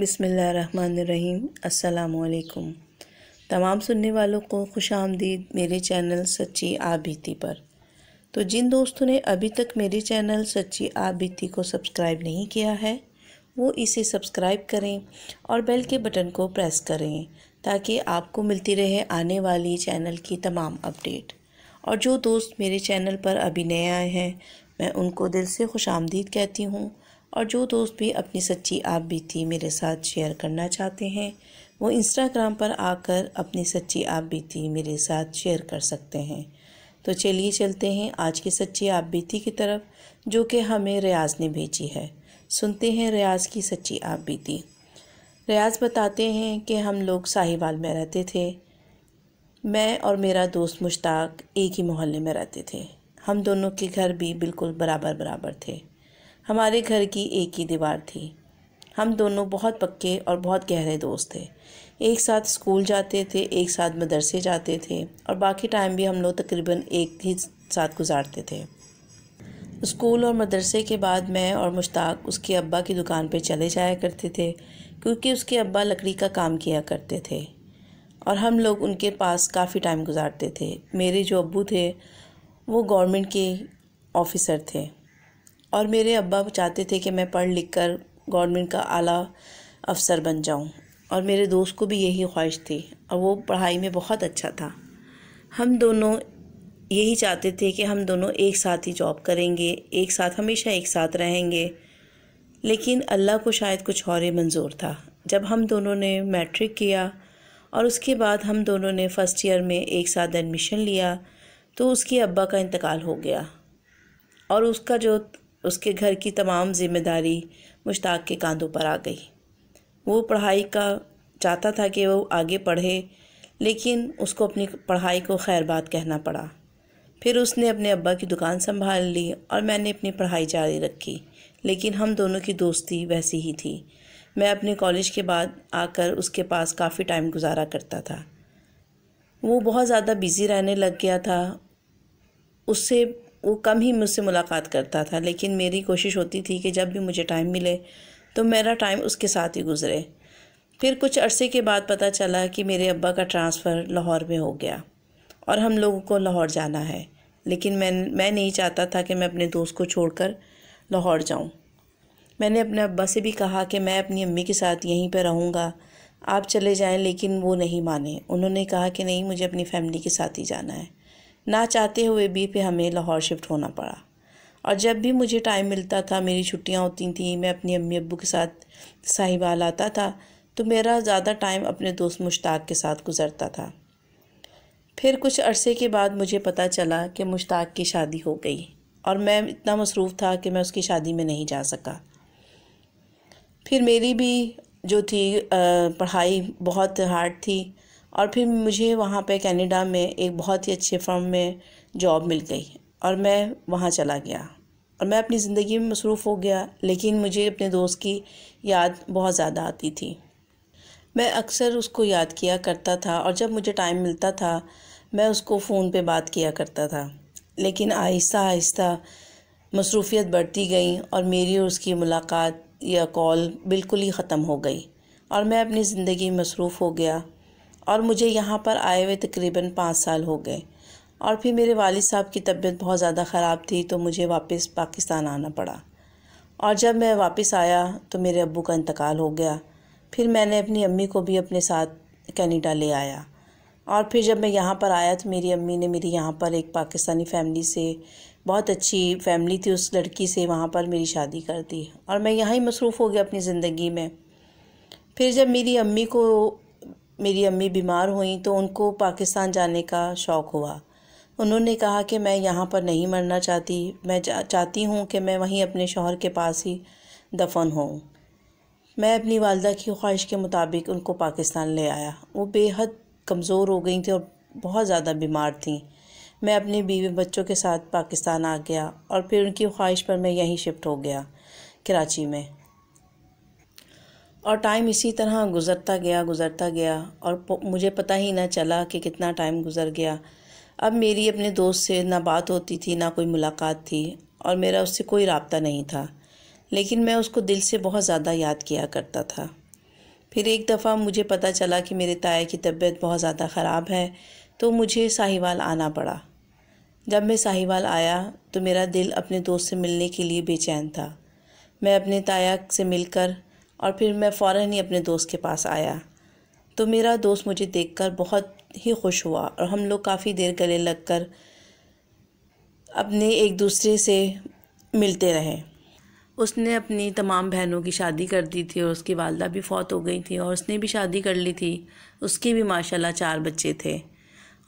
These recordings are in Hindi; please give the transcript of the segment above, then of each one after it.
बिसमीम् अल्लाम तमाम सुनने वालों को खुश आमदीद मेरे चैनल सच्ची आबीती पर तो जिन दोस्तों ने अभी तक मेरे चैनल सच्ची आबीती को सब्सक्राइब नहीं किया है वो इसे सब्सक्राइब करें और बेल के बटन को प्रेस करें ताकि आपको मिलती रहे आने वाली चैनल की तमाम अपडेट और जो दोस्त मेरे चैनल पर अभी नए आए हैं मैं उनको दिल से खुश आमदीद कहती हूँ और जो दोस्त भी अपनी सच्ची आप बीती मेरे साथ शेयर करना चाहते हैं वो इंस्टाग्राम पर आकर अपनी सच्ची आप बीती मेरे साथ शेयर कर सकते हैं तो चलिए चलते हैं आज की सच्ची आप बीती की तरफ जो कि हमें रियाज ने भेजी है सुनते हैं रियाज की सच्ची आप बीती रियाज बताते हैं कि हम लोग साहिवाल में रहते थे मैं और मेरा दोस्त मुश्ताक एक ही मोहल्ले में रहते थे हम दोनों के घर भी बिल्कुल बराबर बराबर थे हमारे घर की एक ही दीवार थी हम दोनों बहुत पक्के और बहुत गहरे दोस्त थे एक साथ स्कूल जाते थे एक साथ मदरसे जाते थे और बाकी टाइम भी हम लोग तकरीबन एक ही साथ गुजारते थे स्कूल और मदरसे के बाद मैं और मुश्ताक उसके अब्बा की दुकान पर चले जाया करते थे क्योंकि उसके अब्बा लकड़ी का काम किया करते थे और हम लोग उनके पास काफ़ी टाइम गुजारते थे मेरे जो अबू थे वो गवर्नमेंट के ऑफिसर थे और मेरे अब्बा चाहते थे कि मैं पढ़ लिख कर गवर्नमेंट का आला अफसर बन जाऊं और मेरे दोस्त को भी यही ख्वाहिश थी और वो पढ़ाई में बहुत अच्छा था हम दोनों यही चाहते थे कि हम दोनों एक साथ ही जॉब करेंगे एक साथ हमेशा एक साथ रहेंगे लेकिन अल्लाह को शायद कुछ और ही मंजूर था जब हम दोनों ने मैट्रिक किया और उसके बाद हम दोनों ने फ़र्स्ट ईयर में एक साथ एडमिशन लिया तो उसके अब्बा का इंतकाल हो गया और उसका जो उसके घर की तमाम जिम्मेदारी मुश्ताक के कांधों पर आ गई वो पढ़ाई का चाहता था कि वो आगे पढ़े लेकिन उसको अपनी पढ़ाई को खैर बात कहना पड़ा फिर उसने अपने अब्बा की दुकान संभाल ली और मैंने अपनी पढ़ाई जारी रखी लेकिन हम दोनों की दोस्ती वैसी ही थी मैं अपने कॉलेज के बाद आकर उसके पास काफ़ी टाइम गुजारा करता था वो बहुत ज़्यादा बिज़ी रहने लग गया था उससे वो कम ही मुझसे मुलाकात करता था लेकिन मेरी कोशिश होती थी कि जब भी मुझे टाइम मिले तो मेरा टाइम उसके साथ ही गुजरे फिर कुछ अरसे के बाद पता चला कि मेरे अब्बा का ट्रांसफ़र लाहौर में हो गया और हम लोगों को लाहौर जाना है लेकिन मैं मैं नहीं चाहता था कि मैं अपने दोस्त को छोड़कर लाहौर जाऊं। मैंने अपने अब्बा से भी कहा कि मैं अपनी अम्मी के साथ यहीं पर रहूँगा आप चले जाएं लेकिन वो नहीं माने उन्होंने कहा कि नहीं मुझे अपनी फ़ैमिली के साथ ही जाना है ना चाहते हुए भी फिर हमें लाहौर शिफ्ट होना पड़ा और जब भी मुझे टाइम मिलता था मेरी छुट्टियाँ होती थी मैं अपनी अम्मी अबू के साथ साहिबाल आता था तो मेरा ज़्यादा टाइम अपने दोस्त मुश्ताक के साथ गुज़रता था फिर कुछ अरसे के बाद मुझे पता चला कि मुश्ताक की शादी हो गई और मैं इतना मसरूफ़ था कि मैं उसकी शादी में नहीं जा सका फिर मेरी भी जो थी पढ़ाई बहुत हार्ड थी और फिर मुझे वहाँ पे कनाडा में एक बहुत ही अच्छे फर्म में जॉब मिल गई और मैं वहाँ चला गया और मैं अपनी ज़िंदगी में मसरूफ़ हो गया लेकिन मुझे अपने दोस्त की याद बहुत ज़्यादा आती थी मैं अक्सर उसको याद किया करता था और जब मुझे टाइम मिलता था मैं उसको फ़ोन पे बात किया करता था लेकिन आहिस्ता आहिस्ता मसरूफियत बढ़ती गई और मेरी और उसकी मुलाकात या कॉल बिल्कुल ही ख़त्म हो गई और मैं अपनी ज़िंदगी मसरूफ़ हो गया और मुझे यहाँ पर आए हुए तकरीबन पाँच साल हो गए और फिर मेरे वालिद साहब की तबीयत बहुत ज़्यादा ख़राब थी तो मुझे वापस पाकिस्तान आना पड़ा और जब मैं वापस आया तो मेरे अबू का इंतकाल हो गया फिर मैंने अपनी अम्मी को भी अपने साथ कैनेडा ले आया और फिर जब मैं यहाँ पर आया तो मेरी अम्मी ने मेरी यहाँ पर एक पाकिस्तानी फैमिली से बहुत अच्छी फैमिली थी उस लड़की से वहाँ पर मेरी शादी कर दी और मैं यहाँ ही मसरूफ़ हो गया अपनी ज़िंदगी में फिर जब मेरी अम्मी को मेरी अम्मी बीमार हुई तो उनको पाकिस्तान जाने का शौक़ हुआ उन्होंने कहा कि मैं यहाँ पर नहीं मरना चाहती मैं चाहती हूँ कि मैं वहीं अपने शोहर के पास ही दफन हों मैं अपनी वालदा की ख्वाहिश के मुताबिक उनको पाकिस्तान ले आया वो बेहद कमज़ोर हो गई थी और बहुत ज़्यादा बीमार थी मैं अपने बीवी बच्चों के साथ पाकिस्तान आ गया और फिर उनकी ख्वाहिश पर मैं यहीं शिफ्ट हो गया कराची में और टाइम इसी तरह गुज़रता गया गुज़रता गया और मुझे पता ही ना चला कि कितना टाइम गुज़र गया अब मेरी अपने दोस्त से ना बात होती थी ना कोई मुलाकात थी और मेरा उससे कोई रबता नहीं था लेकिन मैं उसको दिल से बहुत ज़्यादा याद किया करता था फिर एक दफ़ा मुझे पता चला कि मेरे ताए की तबीयत बहुत ज़्यादा ख़राब है तो मुझे साहिवाल आना पड़ा जब मैं साहिवाल आया तो मेरा दिल अपने दोस्त से मिलने के लिए बेचैन था मैं अपने ताया से मिलकर और फिर मैं फ़ौर ही अपने दोस्त के पास आया तो मेरा दोस्त मुझे देखकर बहुत ही खुश हुआ और हम लोग काफ़ी देर गले लगकर अपने एक दूसरे से मिलते रहे उसने अपनी तमाम बहनों की शादी कर दी थी और उसकी वालदा भी फौत हो गई थी और उसने भी शादी कर ली थी उसके भी माशाल्लाह चार बच्चे थे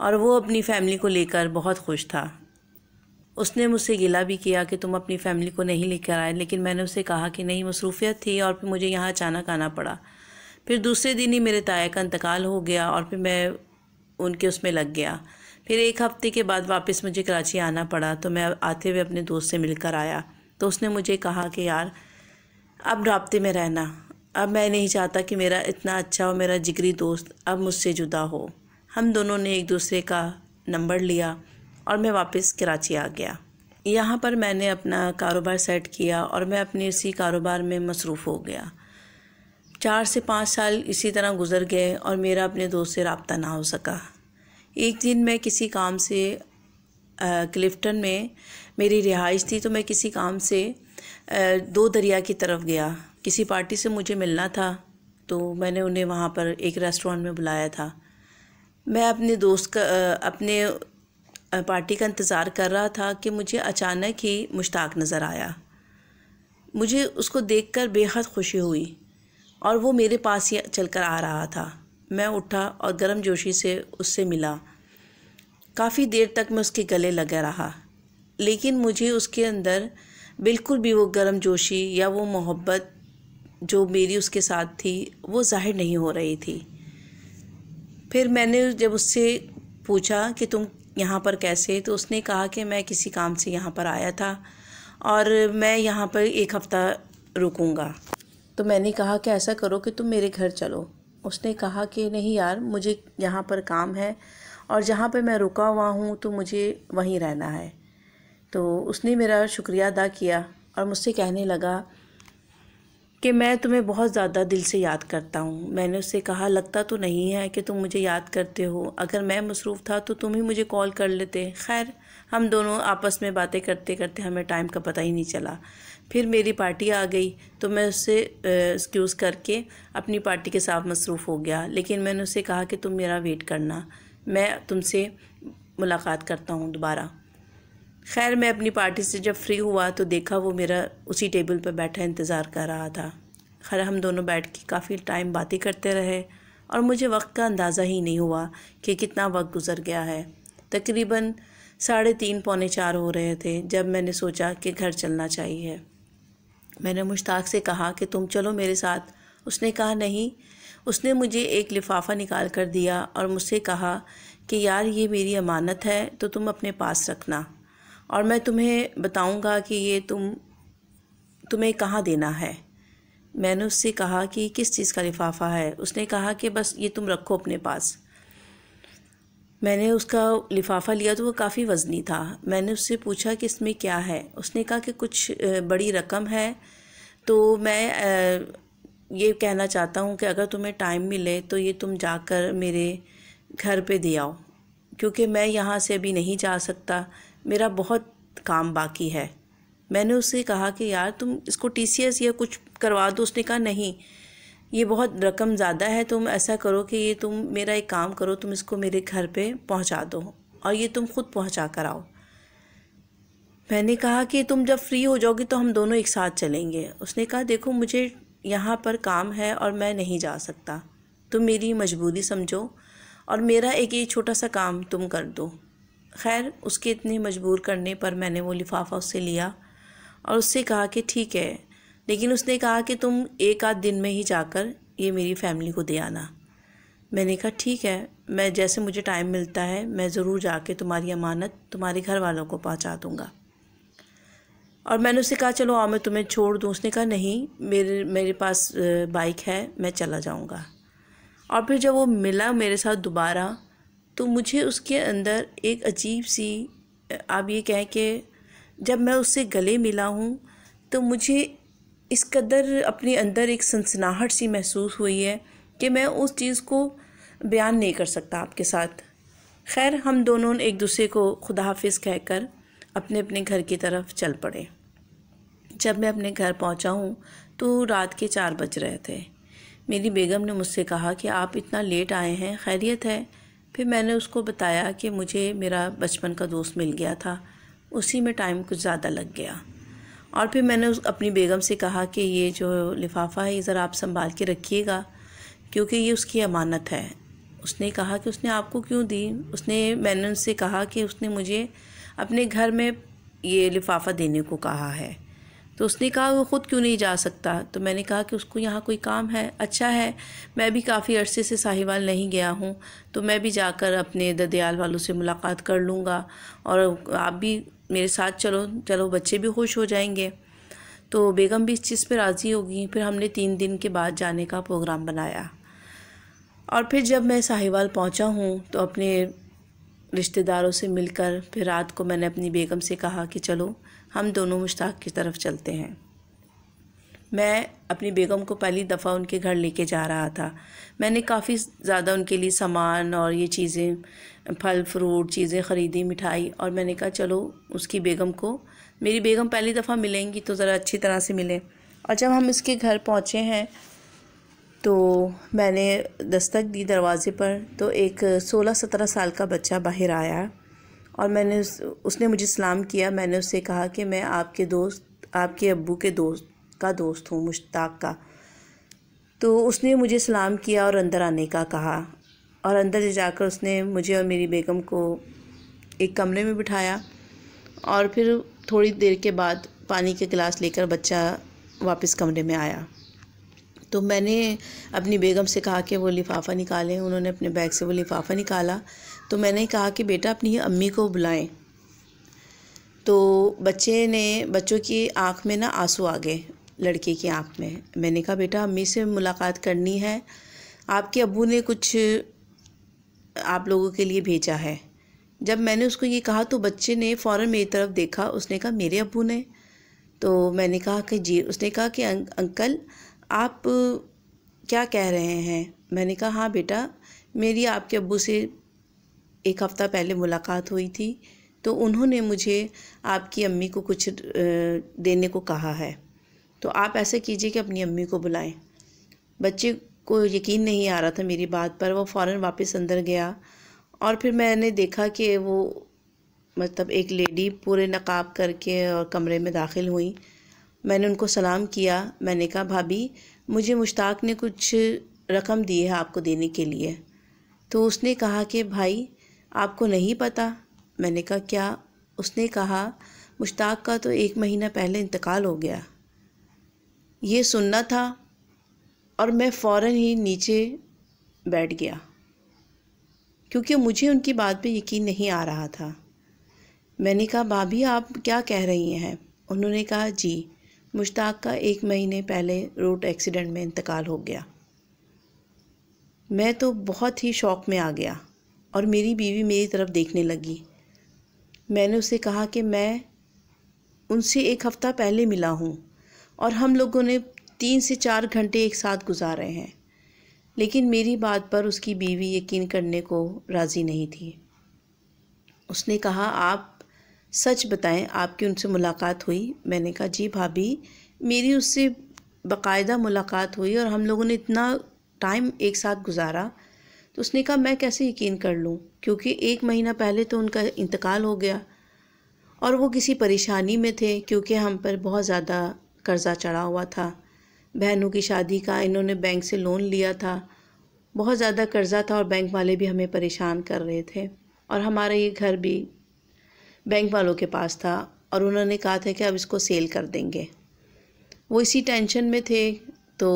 और वो अपनी फ़ैमिली को लेकर बहुत खुश था उसने मुझसे गिला भी किया कि तुम अपनी फैमिली को नहीं लेकर आए लेकिन मैंने उसे कहा कि नहीं मसरूफियत थी और फिर मुझे यहाँ अचानक आना पड़ा फिर दूसरे दिन ही मेरे ताया का इंतकाल हो गया और फिर मैं उनके उसमें लग गया फिर एक हफ्ते के बाद वापस मुझे कराची आना पड़ा तो मैं आते हुए अपने दोस्त से मिलकर आया तो उसने मुझे कहा कि यार अब रबते में रहना अब मैं नहीं चाहता कि मेरा इतना अच्छा और मेरा जिगरी दोस्त अब मुझसे जुदा हो हम दोनों ने एक दूसरे का नंबर लिया और मैं वापस कराची आ गया यहाँ पर मैंने अपना कारोबार सेट किया और मैं अपने इसी कारोबार में मसरूफ़ हो गया चार से पाँच साल इसी तरह गुजर गए और मेरा अपने दोस्त से रबता ना हो सका एक दिन मैं किसी काम से क्लिफ्टन में मेरी रिहाइश थी तो मैं किसी काम से आ, दो दरिया की तरफ गया किसी पार्टी से मुझे मिलना था तो मैंने उन्हें वहाँ पर एक रेस्टोरेंट में बुलाया था मैं अपने दोस्त का अपने पार्टी का इंतज़ार कर रहा था कि मुझे अचानक ही मुश्ताक नज़र आया मुझे उसको देखकर बेहद खुशी हुई और वो मेरे पास ही चल कर आ रहा था मैं उठा और गर्म जोशी से उससे मिला काफ़ी देर तक मैं उसके गले लगा रहा लेकिन मुझे उसके अंदर बिल्कुल भी वो गर्म जोशी या वो मोहब्बत जो मेरी उसके साथ थी वो जाहिर नहीं हो रही थी फिर मैंने जब उससे पूछा कि तुम यहाँ पर कैसे तो उसने कहा कि मैं किसी काम से यहाँ पर आया था और मैं यहाँ पर एक हफ़्ता रुकूँगा तो मैंने कहा कि ऐसा करो कि तुम मेरे घर चलो उसने कहा कि नहीं यार मुझे यहाँ पर काम है और जहाँ पर मैं रुका हुआ हूँ तो मुझे वहीं रहना है तो उसने मेरा शुक्रिया अदा किया और मुझसे कहने लगा कि मैं तुम्हें बहुत ज़्यादा दिल से याद करता हूँ मैंने उससे कहा लगता तो नहीं है कि तुम मुझे याद करते हो अगर मैं मसरूफ़ था तो तुम ही मुझे कॉल कर लेते खैर हम दोनों आपस में बातें करते करते हमें टाइम का पता ही नहीं चला फिर मेरी पार्टी आ गई तो मैं उससे एक्सक्यूज़ करके अपनी पार्टी के साथ मसरूफ़ हो गया लेकिन मैंने उससे कहा कि तुम मेरा वेट करना मैं तुमसे मुलाकात करता हूँ दोबारा खैर मैं अपनी पार्टी से जब फ्री हुआ तो देखा वो मेरा उसी टेबल पर बैठा इंतज़ार कर रहा था खैर हम दोनों बैठ के काफ़ी टाइम बातें करते रहे और मुझे वक्त का अंदाज़ा ही नहीं हुआ कि कितना वक्त गुजर गया है तकरीबन साढ़े तीन पौने चार हो रहे थे जब मैंने सोचा कि घर चलना चाहिए मैंने मुश्ताक से कहा कि तुम चलो मेरे साथ उसने कहा नहीं उसने मुझे एक लिफाफा निकाल कर दिया और मुझसे कहा कि यार ये मेरी अमानत है तो तुम अपने पास रखना और मैं तुम्हें बताऊंगा कि ये तुम तुम्हें कहाँ देना है मैंने उससे कहा कि किस चीज़ का लिफाफा है उसने कहा कि बस ये तुम रखो अपने पास मैंने उसका लिफाफा लिया तो वो काफ़ी वज़नी था मैंने उससे पूछा कि इसमें क्या है उसने कहा कि कुछ बड़ी रकम है तो मैं ये कहना चाहता हूँ कि अगर तुम्हें टाइम मिले तो ये तुम जाकर मेरे घर पे दे आओ क्योंकि मैं यहाँ से अभी नहीं जा सकता मेरा बहुत काम बाकी है मैंने उससे कहा कि यार तुम इसको टी या कुछ करवा दो उसने कहा नहीं ये बहुत रकम ज़्यादा है तुम ऐसा करो कि ये तुम मेरा एक काम करो तुम इसको मेरे घर पे पहुंचा दो और ये तुम खुद पहुंचा कर आओ मैंने कहा कि तुम जब फ्री हो जाओगी तो हम दोनों एक साथ चलेंगे उसने कहा देखो मुझे यहाँ पर काम है और मैं नहीं जा सकता तुम मेरी मजबूरी समझो और मेरा एक ये छोटा सा काम तुम कर दो खैर उसके इतने मजबूर करने पर मैंने वो लिफाफा उससे लिया और उससे कहा कि ठीक है लेकिन उसने कहा कि तुम एक आध दिन में ही जाकर ये मेरी फैमिली को दे आना मैंने कहा ठीक है मैं जैसे मुझे टाइम मिलता है मैं ज़रूर जाके तुम्हारी अमानत तुम्हारे घर वालों को पहुँचा दूँगा और मैंने उससे कहा चलो आओ मैं तुम्हें छोड़ दूँ उसने कहा नहीं मेरे मेरे पास बाइक है मैं चला जाऊँगा और फिर जब वो मिला मेरे साथ दोबारा तो मुझे उसके अंदर एक अजीब सी आप ये कहें कि जब मैं उससे गले मिला हूँ तो मुझे इस कदर अपने अंदर एक सनसनाहट सी महसूस हुई है कि मैं उस चीज़ को बयान नहीं कर सकता आपके साथ खैर हम दोनों ने एक दूसरे को खुदा हाफिज़ कहकर अपने अपने घर की तरफ चल पड़े जब मैं अपने घर पहुंचा हूँ तो रात के चार बज रहे थे मेरी बेगम ने मुझसे कहा कि आप इतना लेट आए हैं खैरियत है फिर मैंने उसको बताया कि मुझे मेरा बचपन का दोस्त मिल गया था उसी में टाइम कुछ ज़्यादा लग गया और फिर मैंने उस अपनी बेगम से कहा कि ये जो लिफाफा है ये ज़रा आप संभाल के रखिएगा क्योंकि ये उसकी अमानत है उसने कहा कि उसने आपको क्यों दी उसने मैंने उनसे कहा कि उसने मुझे अपने घर में ये लिफाफा देने को कहा है तो उसने कहा वो ख़ुद क्यों नहीं जा सकता तो मैंने कहा कि उसको यहाँ कोई काम है अच्छा है मैं भी काफ़ी अरसे से साहिवाल नहीं गया हूँ तो मैं भी जाकर अपने ददयाल वालों से मुलाकात कर लूँगा और आप भी मेरे साथ चलो चलो बच्चे भी खुश हो जाएंगे तो बेगम भी इस चीज़ पर राज़ी हो गई फिर हमने तीन दिन के बाद जाने का प्रोग्राम बनाया और फिर जब मैं साहिवाल पहुंचा हूं तो अपने रिश्तेदारों से मिलकर फिर रात को मैंने अपनी बेगम से कहा कि चलो हम दोनों मुश्ताक की तरफ चलते हैं मैं अपनी बेगम को पहली दफ़ा उनके घर लेके जा रहा था मैंने काफ़ी ज़्यादा उनके लिए सामान और ये चीज़ें फल फ्रूट चीज़ें ख़रीदी मिठाई और मैंने कहा चलो उसकी बेगम को मेरी बेगम पहली दफ़ा मिलेंगी तो ज़रा अच्छी तरह से मिलें और जब हम इसके घर पहुँचे हैं तो मैंने दस्तक दी दरवाज़े पर तो एक सोलह सत्रह साल का बच्चा बाहर आया और मैंने उस उसने मुझे सलाम किया मैंने उससे कहा कि मैं आपके दोस्त आपके अबू के दोस्त का दोस्त हूँ मुश्ताक का तो उसने मुझे सलाम किया और अंदर आने का कहा और अंदर जाकर उसने मुझे और मेरी बेगम को एक कमरे में बिठाया और फिर थोड़ी देर के बाद पानी के गिलास लेकर बच्चा वापस कमरे में आया तो मैंने अपनी बेगम से कहा कि वो लिफाफा निकालें उन्होंने अपने बैग से वो लिफाफा निकाला तो मैंने कहा कि बेटा अपनी अम्मी को बुलाएं तो बच्चे ने बच्चों की आँख में ना आंसू आ गए लड़के की आँख में मैंने कहा बेटा अम्मी से मुलाकात करनी है आपके अबू ने कुछ आप लोगों के लिए भेजा है जब मैंने उसको ये कहा तो बच्चे ने फ़ौर मेरी तरफ़ देखा उसने कहा मेरे अबू ने तो मैंने कहा कि जी उसने कहा कि अं, अंकल आप क्या कह रहे हैं मैंने कहा हाँ बेटा मेरी आपके अबू से एक हफ़्ता पहले मुलाकात हुई थी तो उन्होंने मुझे आपकी अम्मी को कुछ देने को कहा है तो आप ऐसा कीजिए कि अपनी अम्मी को बुलाएं बच्चे को यकीन नहीं आ रहा था मेरी बात पर वो फ़ौर वापस अंदर गया और फिर मैंने देखा कि वो मतलब एक लेडी पूरे नकाब करके और कमरे में दाखिल हुई मैंने उनको सलाम किया मैंने कहा भाभी मुझे मुश्ताक ने कुछ रकम दी है आपको देने के लिए तो उसने कहा कि भाई आपको नहीं पता मैंने कहा क्या उसने कहा मुश्ताक का तो एक महीना पहले इंतकाल हो गया ये सुनना था और मैं फ़ौर ही नीचे बैठ गया क्योंकि मुझे उनकी बात पे यकीन नहीं आ रहा था मैंने कहा भाभी आप क्या कह रही हैं उन्होंने कहा जी मुश्ताक का एक महीने पहले रोड एक्सीडेंट में इंतकाल हो गया मैं तो बहुत ही शौक में आ गया और मेरी बीवी मेरी तरफ़ देखने लगी मैंने उसे कहा कि मैं उनसे एक हफ़्ता पहले मिला हूँ और हम लोगों ने तीन से चार घंटे एक साथ गुजार रहे हैं लेकिन मेरी बात पर उसकी बीवी यकीन करने को राज़ी नहीं थी उसने कहा आप सच बताएं आपकी उनसे मुलाकात हुई मैंने कहा जी भाभी मेरी उससे बाकायदा मुलाकात हुई और हम लोगों ने इतना टाइम एक साथ गुजारा तो उसने कहा मैं कैसे यकीन कर लूँ क्योंकि एक महीना पहले तो उनका इंतकाल हो गया और वो किसी परेशानी में थे क्योंकि हम पर बहुत ज़्यादा कर्ज़ा चढ़ा हुआ था बहनों की शादी का इन्होंने बैंक से लोन लिया था बहुत ज़्यादा कर्ज़ा था और बैंक वाले भी हमें परेशान कर रहे थे और हमारा ये घर भी बैंक वालों के पास था और उन्होंने कहा था कि अब इसको सेल कर देंगे वो इसी टेंशन में थे तो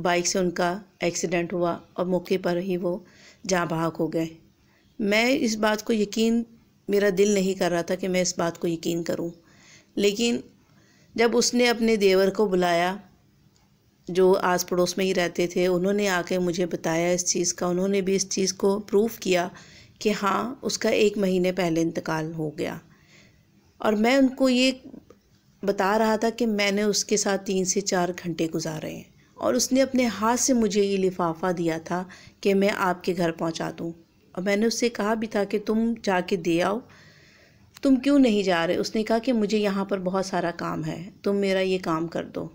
बाइक से उनका एक्सीडेंट हुआ और मौके पर ही वो जहाँ भाग हो गए मैं इस बात को यकीन मेरा दिल नहीं कर रहा था कि मैं इस बात को यकीन करूं लेकिन जब उसने अपने देवर को बुलाया जो आस पड़ोस में ही रहते थे उन्होंने आके मुझे बताया इस चीज़ का उन्होंने भी इस चीज़ को प्रूव किया कि हाँ उसका एक महीने पहले इंतकाल हो गया और मैं उनको ये बता रहा था कि मैंने उसके साथ तीन से चार घंटे गुजारे हैं और उसने अपने हाथ से मुझे ये लिफाफा दिया था कि मैं आपके घर पहुंचा दूँ और मैंने उससे कहा भी था कि तुम जाके दे आओ तुम क्यों नहीं जा रहे उसने कहा कि मुझे यहाँ पर बहुत सारा काम है तुम मेरा ये काम कर दो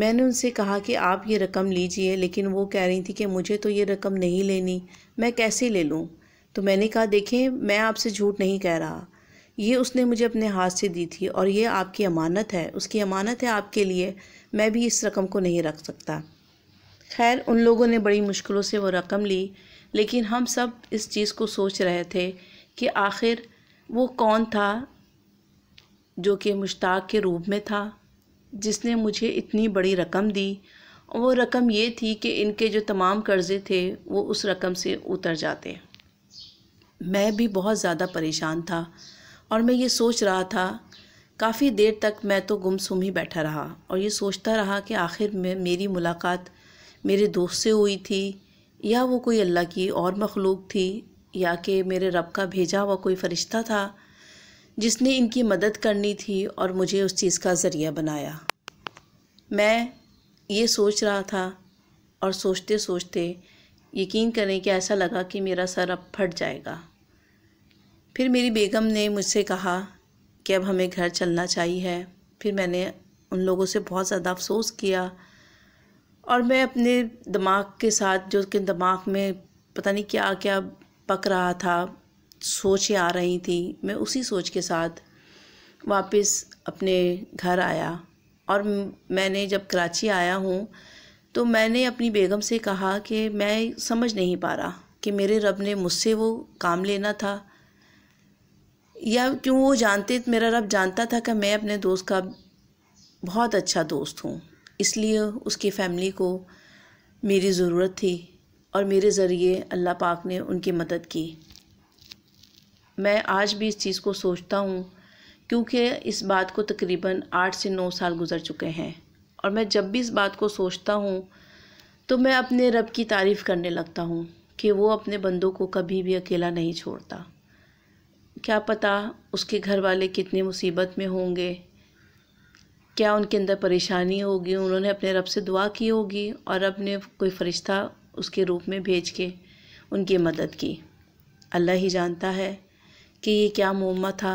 मैंने उनसे कहा कि आप ये रकम लीजिए लेकिन वो कह रही थी कि मुझे तो ये रकम नहीं लेनी मैं कैसे ले लूँ तो मैंने कहा देखें मैं आपसे झूठ नहीं कह रहा ये उसने मुझे अपने हाथ से दी थी और ये आपकी अमानत है उसकी अमानत है आपके लिए मैं भी इस रकम को नहीं रख सकता खैर उन लोगों ने बड़ी मुश्किलों से वो रकम ली लेकिन हम सब इस चीज़ को सोच रहे थे कि आखिर वो कौन था जो कि मुश्ताक के रूप में था जिसने मुझे इतनी बड़ी रकम दी वो रकम ये थी कि इनके जो तमाम कर्ज़े थे वो उस रकम से उतर जाते मैं भी बहुत ज़्यादा परेशान था और मैं ये सोच रहा था काफ़ी देर तक मैं तो गुमसुम ही बैठा रहा और ये सोचता रहा कि आखिर में मेरी मुलाकात मेरे दोस्त से हुई थी या वो कोई अल्लाह की और मखलूक थी या कि मेरे रब का भेजा हुआ कोई फ़रिश्ता था जिसने इनकी मदद करनी थी और मुझे उस चीज़ का ज़रिया बनाया मैं ये सोच रहा था और सोचते सोचते यकीन करें कि ऐसा लगा कि मेरा सर अब फट जाएगा फिर मेरी बेगम ने मुझसे कहा कि अब हमें घर चलना चाहिए फिर मैंने उन लोगों से बहुत ज़्यादा अफसोस किया और मैं अपने दिमाग के साथ जो कि दिमाग में पता नहीं क्या क्या पक रहा था सोचें आ रही थी मैं उसी सोच के साथ वापस अपने घर आया और मैंने जब कराची आया हूँ तो मैंने अपनी बेगम से कहा कि मैं समझ नहीं पा रहा कि मेरे रब ने मुझसे वो काम लेना था या क्यों वो जानते मेरा रब जानता था कि मैं अपने दोस्त का बहुत अच्छा दोस्त हूँ इसलिए उसकी फ़ैमिली को मेरी ज़रूरत थी और मेरे ज़रिए अल्लाह पाक ने उनकी मदद की मैं आज भी इस चीज़ को सोचता हूँ क्योंकि इस बात को तकरीबन आठ से नौ साल गुज़र चुके हैं और मैं जब भी इस बात को सोचता हूँ तो मैं अपने रब की तारीफ़ करने लगता हूँ कि वो अपने बंदों को कभी भी अकेला नहीं छोड़ता क्या पता उसके घर वाले कितनी मुसीबत में होंगे क्या उनके अंदर परेशानी होगी उन्होंने अपने रब से दुआ की होगी और रब ने कोई फ़रिश्ता उसके रूप में भेज के उनकी मदद की अल्लाह ही जानता है कि ये क्या मोमा था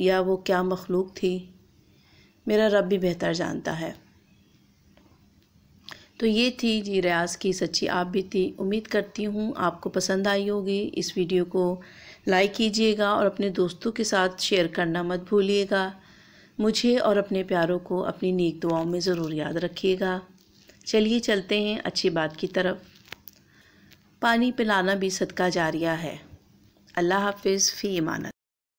या वो क्या मखलूक थी मेरा रब भी बेहतर जानता है तो ये थी जी रियाज की सच्ची आप भी थी उम्मीद करती हूँ आपको पसंद आई होगी इस वीडियो को लाइक कीजिएगा और अपने दोस्तों के साथ शेयर करना मत भूलिएगा मुझे और अपने प्यारों को अपनी नेक दुआओं में ज़रूर याद रखिएगा चलिए चलते हैं अच्छी बात की तरफ पानी पिलाना भी सदका जारिया है अल्लाह हाफिज़ फ़ी इमानत